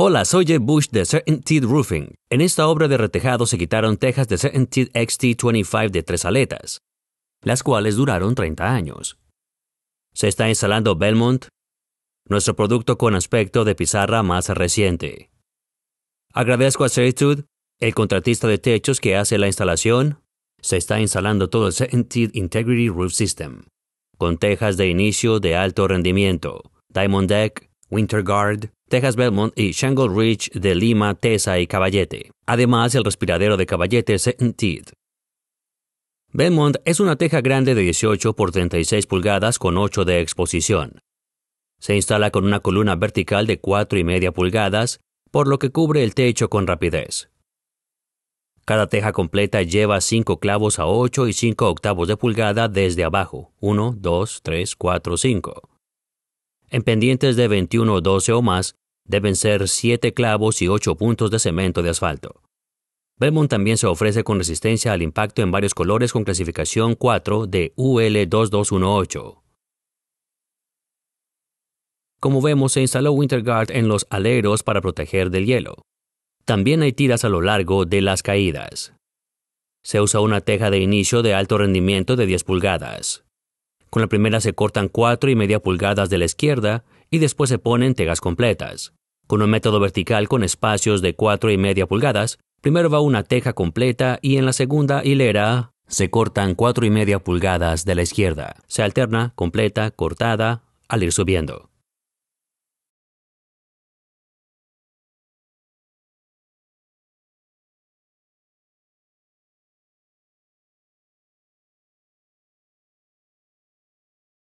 Hola, soy Jeb Bush de Certainteed Roofing. En esta obra de retejado se quitaron tejas de Certainteed XT25 de tres aletas, las cuales duraron 30 años. Se está instalando Belmont, nuestro producto con aspecto de pizarra más reciente. Agradezco a Certitude, el contratista de techos que hace la instalación. Se está instalando todo el Certainteed Integrity Roof System, con tejas de inicio de alto rendimiento, Diamond Deck, Winter Guard, Tejas Belmont y Shangle Ridge de Lima, Tesa y Caballete. Además, el respiradero de Caballete Seventeed. Belmont es una teja grande de 18 por 36 pulgadas con 8 de exposición. Se instala con una columna vertical de 4 y media pulgadas, por lo que cubre el techo con rapidez. Cada teja completa lleva 5 clavos a 8 y 5 octavos de pulgada desde abajo, 1, 2, 3, 4, 5. En pendientes de 21 o 12 o más, deben ser 7 clavos y 8 puntos de cemento de asfalto. Belmont también se ofrece con resistencia al impacto en varios colores con clasificación 4 de UL2218. Como vemos, se instaló Winterguard en los aleros para proteger del hielo. También hay tiras a lo largo de las caídas. Se usa una teja de inicio de alto rendimiento de 10 pulgadas. Con la primera se cortan 4 y media pulgadas de la izquierda y después se ponen tegas completas. Con un método vertical con espacios de 4 y media pulgadas, primero va una teja completa y en la segunda hilera se cortan 4 y media pulgadas de la izquierda. Se alterna completa, cortada, al ir subiendo.